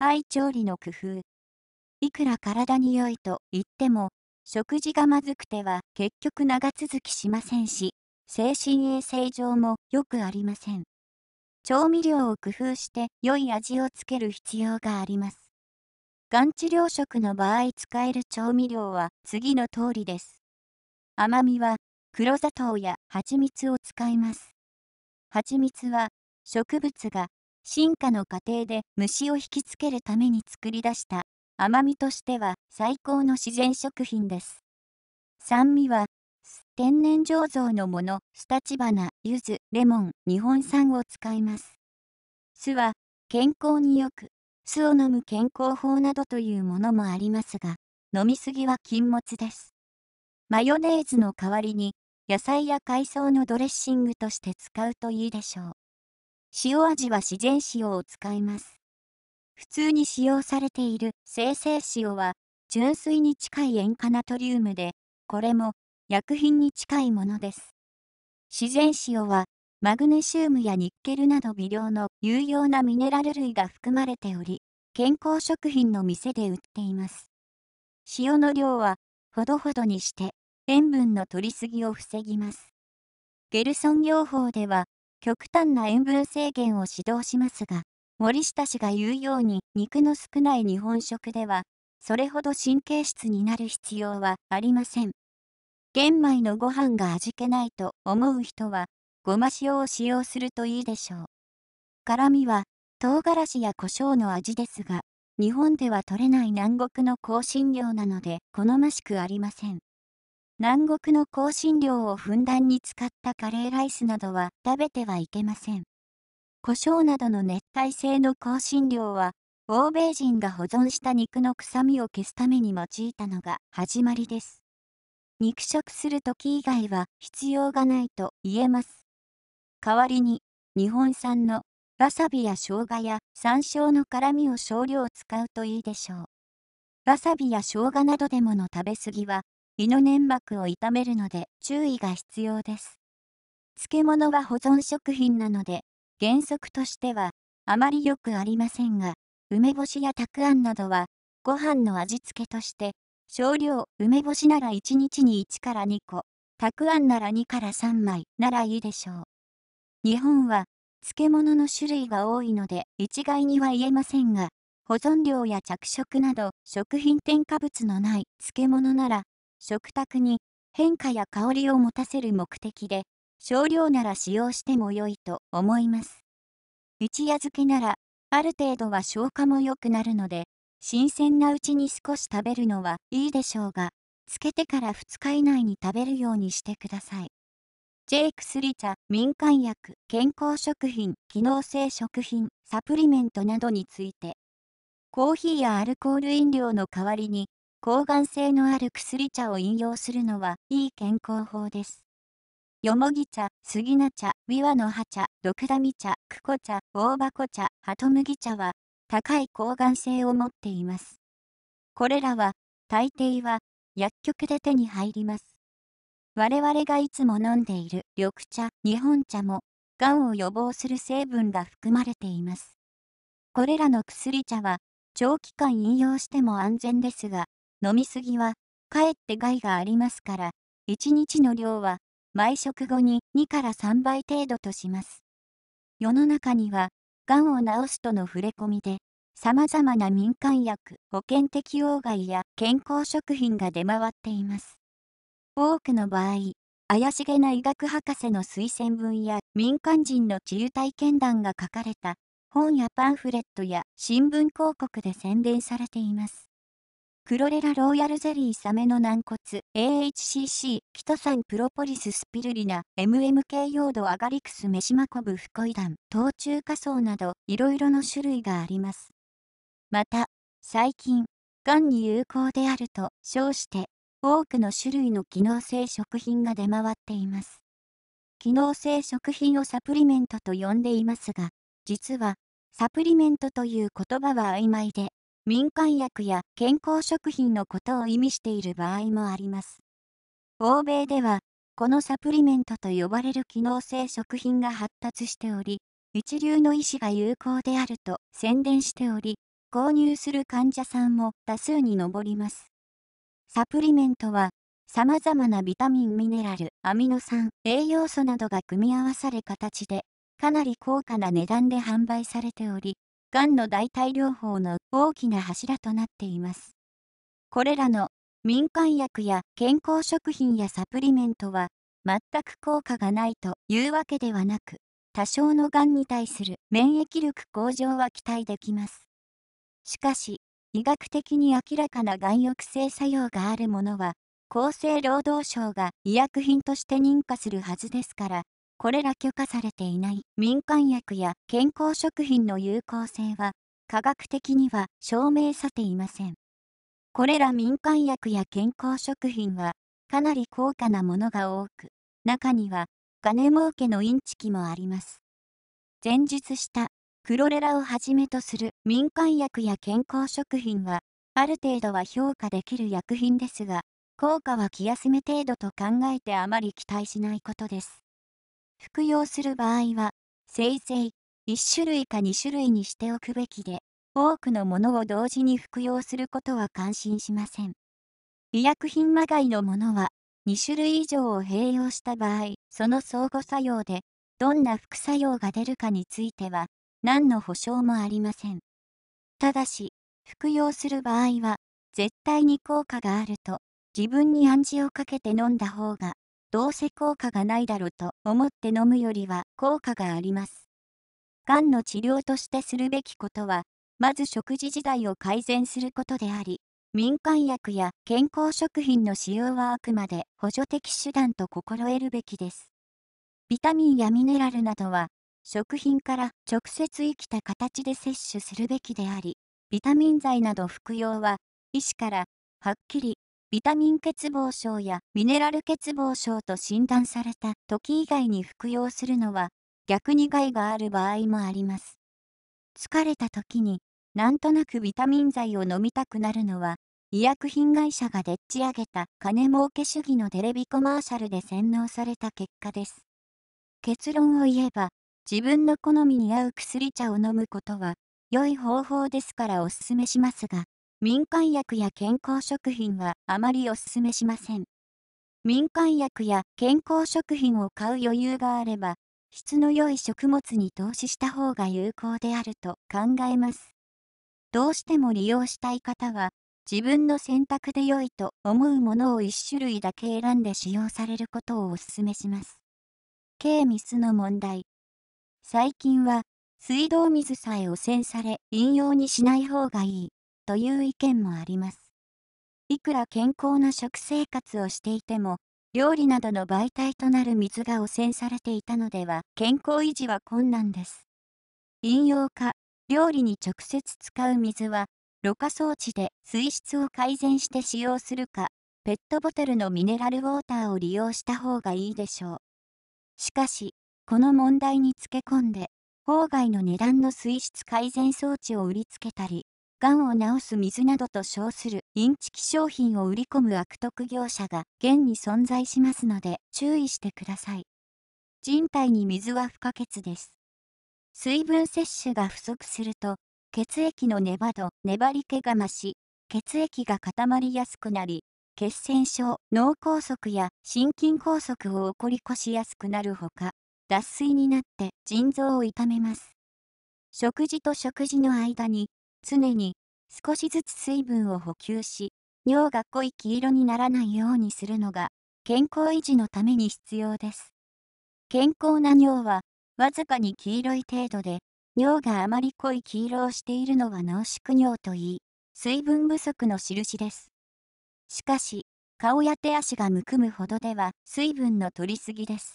愛調理の工夫。いくら体に良いと言っても、食事がまずくては結局長続きしませんし、精神衛生上もよくありません。調味料を工夫して良い味をつける必要があります。がん治療食の場合使える調味料は次の通りです。甘みは黒砂糖や蜂蜜を使います。蜂蜜は植物が進化の過程で虫を引きつけるために作り出した甘みとしては最高の自然食品です。酸味は天然醸造のもの、スタチ花、柚子、レモン、日本産を使います。酢は健康によく、酢を飲む健康法などというものもありますが、飲みすぎは禁物です。マヨネーズの代わりに、野菜や海藻のドレッシングとして使うといいでしょう。塩味は自然塩を使います。普通に使用されている生成塩は、純水に近い塩化ナトリウムで、これも薬品に近いものです。自然塩は、マグネシウムやニッケルなど微量の有用なミネラル類が含まれており、健康食品の店で売っています。塩の量は、ほどほどにして、塩分の摂りすぎを防ぎます。ゲルソン療法では、極端な塩分制限を指導しますが、森下氏が言うように肉の少ない日本食では、それほど神経質になる必要はありません。玄米のご飯が味気ないと思う人は、ごま塩を使用するといいでしょう。辛味は、唐辛子や胡椒の味ですが、日本では取れない南国の香辛料なので好ましくありません。南国の香辛料をふんだんに使ったカレーライスなどは食べてはいけません。胡椒などの熱帯性の香辛料は、欧米人が保存した肉の臭みを消すために用いたのが始まりです。肉食する時以外は必要がないと言えます。代わりに、日本産のわさびや生姜や山椒の辛みを少量使うといいでしょう。わさびや生姜などでもの食べ過ぎは胃の粘膜を痛めるので注意が必要です。漬物は保存食品なので、原則としてはあまりよくありませんが、梅干しやたくあんなどは、ご飯の味付けとして、少量梅干しなら1日に1から2個、たくあんなら2から3枚ならいいでしょう。日本は漬物の種類が多いので一概には言えませんが、保存料や着色など食品添加物のない漬物なら食卓に変化や香りを持たせる目的で少量なら使用しても良いと思います。一夜漬けならある程度は消化も良くなるので新鮮なうちに少し食べるのはいいでしょうが漬けてから2日以内に食べるようにしてください。ジェイクスリ茶、民間薬、健康食品、機能性食品、サプリメントなどについて、コーヒーやアルコール飲料の代わりに抗がん性のある薬茶を飲用するのはいい健康法です。よもぎ茶、杉菜茶、ビワの葉茶、ドクダミ茶、クコ茶、大箱茶、ハトムギ茶は高い抗がん性を持っています。これらは大抵は薬局で手に入ります。我々がいつも飲んでいる緑茶、日本茶もがんを予防する成分が含まれています。これらの薬茶は長期間飲用しても安全ですが、飲みすぎは、かえって害がありますから、1日の量は、毎食後に2から3倍程度とします。世の中には、がんを治すとの触れ込みで、さまざまな民間薬、保険適用外や健康食品が出回っています。多くの場合、怪しげな医学博士の推薦文や民間人の治癒体験談が書かれた本やパンフレットや新聞広告で宣伝されています。クロレラローヤルゼリーサメの軟骨 AHCC キトサンプロポリススピルリナ MMK 用土アガリクスメシマコブフコイダン糖虫仮草などいろいろの種類があります。また最近がんに有効であると称して多くの種類の機能性食品が出回っています。機能性食品をサプリメントと呼んでいますが、実は、サプリメントという言葉は曖昧で、民間薬や健康食品のことを意味している場合もあります。欧米では、このサプリメントと呼ばれる機能性食品が発達しており、一流の医師が有効であると宣伝しており、購入する患者さんも多数に上ります。サプリメントは、さまざまなビタミン、ミネラル、アミノ酸、栄養素などが組み合わされ形で、かなり高価な値段で販売されており、がんの代替療法の大きな柱となっています。これらの民間薬や健康食品やサプリメントは全く効果がないというわけではなく、多少のがんに対する免疫力向上は期待できます。しかし、医学的に明らかながん抑制作用があるものは、厚生労働省が医薬品として認可するはずですから、これら許可されていない民間薬や健康食品の有効性は科学的には証明されていません。これら民間薬や健康食品はかなり高価なものが多く、中には金儲けのインチキもあります。前述したクロレラをはじめとする民間薬や健康食品は、ある程度は評価できる薬品ですが、効果は気休め程度と考えてあまり期待しないことです。服用する場合は、せいぜい1種類か2種類にしておくべきで、多くのものを同時に服用することは感心しません。医薬品まがいのものは、2種類以上を併用した場合、その相互作用で、どんな副作用が出るかについては、何の保証もありません。ただし、服用する場合は、絶対に効果があると、自分に暗示をかけて飲んだ方がどうせ効果がないだろうと思って飲むよりは効果があります。がんの治療としてするべきことは、まず食事時代を改善することであり、民間薬や健康食品の使用はあくまで補助的手段と心得るべきです。ビタミンやミネラルなどは、食品から直接生きた形で摂取するべきであり、ビタミン剤など服用は、医師からはっきりビタミン欠乏症やミネラル欠乏症と診断された時以外に服用するのは逆に害がある場合もあります。疲れた時になんとなくビタミン剤を飲みたくなるのは医薬品会社がでっち上げた金儲け主義のテレビコマーシャルで洗脳された結果です。結論を言えば自分の好みに合う薬茶を飲むことは良い方法ですからおすすめしますが民間薬や健康食品はあまりお勧めしません。民間薬や健康食品を買う余裕があれば、質の良い食物に投資した方が有効であると考えます。どうしても利用したい方は、自分の選択で良いと思うものを1種類だけ選んで使用されることをお勧めします。K ミスの問題。最近は、水道水さえ汚染され、飲用にしない方がいい。という意見もあります。いくら健康な食生活をしていても、料理などの媒体となる水が汚染されていたのでは健康維持は困難です。飲用化、料理に直接使う水は、ろ過装置で水質を改善して使用するか、ペットボトルのミネラルウォーターを利用した方がいいでしょう。しかし、この問題につけ込んで、郊外の値段の水質改善装置を売りつけたり、がんを治す水などと称するインチキ商品を売り込む悪徳業者が現に存在しますので注意してください。人体に水は不可欠です。水分摂取が不足すると、血液の粘度、粘り気が増し、血液が固まりやすくなり、血栓症、脳梗塞や心筋梗塞を起こりこしやすくなるほか、脱水になって腎臓を痛めます。食事と食事の間に、常に少しずつ水分を補給し、尿が濃い黄色にならないようにするのが、健康維持のために必要です。健康な尿は、わずかに黄色い程度で、尿があまり濃い黄色をしているのは濃縮尿といい、水分不足の印です。しかし、顔や手足がむくむほどでは水分の取りすぎです。